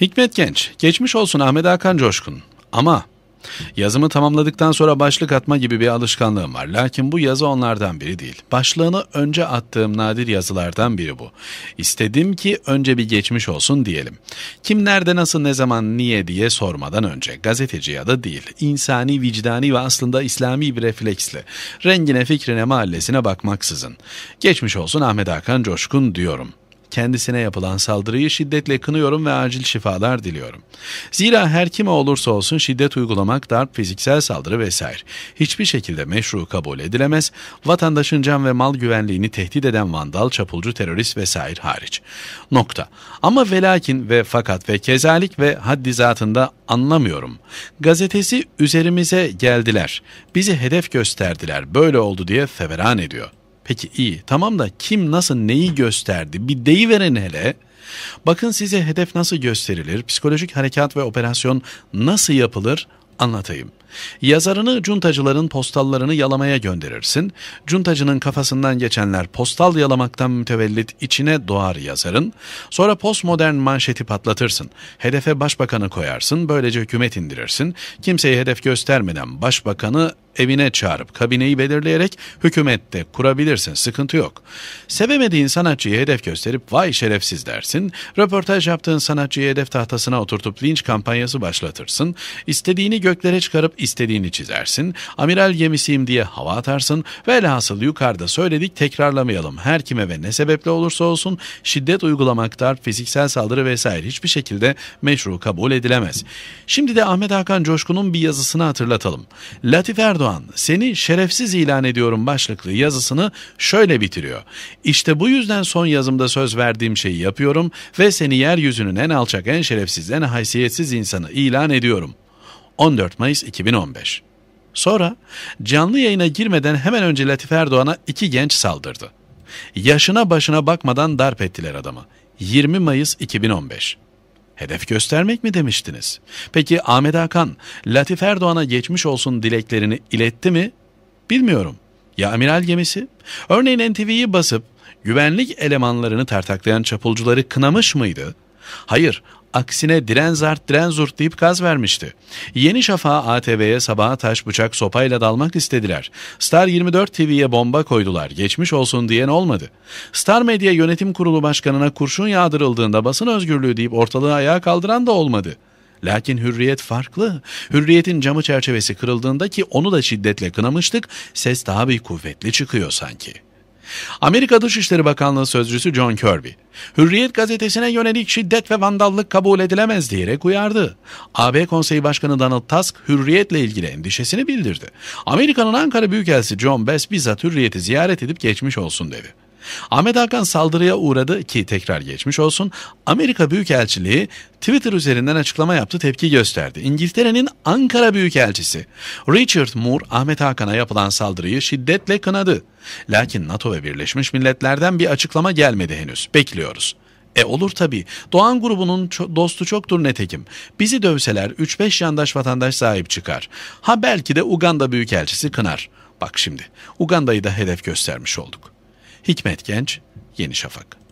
Hikmet Genç, geçmiş olsun Ahmet Hakan Coşkun. Ama yazımı tamamladıktan sonra başlık atma gibi bir alışkanlığım var. Lakin bu yazı onlardan biri değil. Başlığını önce attığım nadir yazılardan biri bu. İstedim ki önce bir geçmiş olsun diyelim. Kim nerede nasıl ne zaman niye diye sormadan önce gazeteci ya da değil. insani, vicdani ve aslında İslami bir refleksle rengine fikrine mahallesine bakmaksızın. Geçmiş olsun Ahmet Hakan Coşkun diyorum.'' kendisine yapılan saldırıyı şiddetle kınıyorum ve acil şifalar diliyorum. Zira her kime olursa olsun şiddet uygulamak, darp, fiziksel saldırı vesaire hiçbir şekilde meşru kabul edilemez, vatandaşın can ve mal güvenliğini tehdit eden vandal, çapulcu, terörist vesaire hariç. Nokta. Ama velakin ve fakat ve kezalik ve haddi zatında anlamıyorum. Gazetesi üzerimize geldiler, bizi hedef gösterdiler, böyle oldu diye feveran ediyor. Peki iyi tamam da kim nasıl neyi gösterdi bir deyiverin hele. Bakın size hedef nasıl gösterilir, psikolojik harekat ve operasyon nasıl yapılır anlatayım. Yazarını cuntacıların postallarını yalamaya gönderirsin. Cuntacının kafasından geçenler postal yalamaktan mütevellit içine doğar yazarın. Sonra postmodern manşeti patlatırsın. Hedefe başbakanı koyarsın. Böylece hükümet indirirsin. Kimseye hedef göstermeden başbakanı evine çağırıp kabineyi belirleyerek hükümette kurabilirsin sıkıntı yok. Sevemediğin sanatçıyı hedef gösterip vay şerefsiz dersin. Röportaj yaptığın sanatçıyı hedef tahtasına oturtup linç kampanyası başlatırsın. İstediğini göklere çıkarıp istediğini çizersin. Amiral gemisiyim diye hava atarsın. ve Velhasıl yukarıda söyledik tekrarlamayalım. Her kime ve ne sebeple olursa olsun şiddet uygulamaklar, fiziksel saldırı vesaire hiçbir şekilde meşru kabul edilemez. Şimdi de Ahmet Hakan Coşkun'un bir yazısını hatırlatalım. Latif Erdoğan Erdoğan seni şerefsiz ilan ediyorum başlıklı yazısını şöyle bitiriyor. İşte bu yüzden son yazımda söz verdiğim şeyi yapıyorum ve seni yeryüzünün en alçak, en şerefsiz, en haysiyetsiz insanı ilan ediyorum. 14 Mayıs 2015 Sonra canlı yayına girmeden hemen önce Latif Erdoğan'a iki genç saldırdı. Yaşına başına bakmadan darp ettiler adamı. 20 Mayıs 2015 hedef göstermek mi demiştiniz? Peki Ahmet Hakan, Latif Erdoğan'a geçmiş olsun dileklerini iletti mi? Bilmiyorum. Ya amiral gemisi? Örneğin NTV'yi basıp güvenlik elemanlarını tartaklayan çapulcuları kınamış mıydı? Hayır, aksine Direnzart Direnzurt deyip gaz vermişti. Yeni Şafak'a ATV'ye sabaha taş bıçak sopayla dalmak istediler. Star 24 TV'ye bomba koydular. Geçmiş olsun diyen olmadı. Star Medya Yönetim Kurulu Başkanı'na kurşun yağdırıldığında basın özgürlüğü deyip ortalığı ayağa kaldıran da olmadı. Lakin hürriyet farklı. Hürriyetin camı çerçevesi kırıldığında ki onu da şiddetle kınamıştık, ses daha bir kuvvetli çıkıyor sanki.'' Amerika Dışişleri Bakanlığı Sözcüsü John Kirby, Hürriyet gazetesine yönelik şiddet ve vandallık kabul edilemez diyerek uyardı. AB Konseyi Başkanı Donald Tusk hürriyetle ilgili endişesini bildirdi. Amerika'nın Ankara Büyükelçisi John Bess bizzat hürriyeti ziyaret edip geçmiş olsun dedi. Ahmet Hakan saldırıya uğradı ki tekrar geçmiş olsun. Amerika Büyükelçiliği Twitter üzerinden açıklama yaptı tepki gösterdi. İngiltere'nin Ankara Büyükelçisi Richard Moore Ahmet Hakan'a yapılan saldırıyı şiddetle kınadı. Lakin NATO ve Birleşmiş Milletler'den bir açıklama gelmedi henüz. Bekliyoruz. E olur tabii. Doğan grubunun ço dostu çoktur netekim. Bizi dövseler 3-5 yandaş vatandaş sahip çıkar. Ha belki de Uganda Büyükelçisi kınar. Bak şimdi Uganda'yı da hedef göstermiş olduk. Hikmet Genç, Yeni Şafak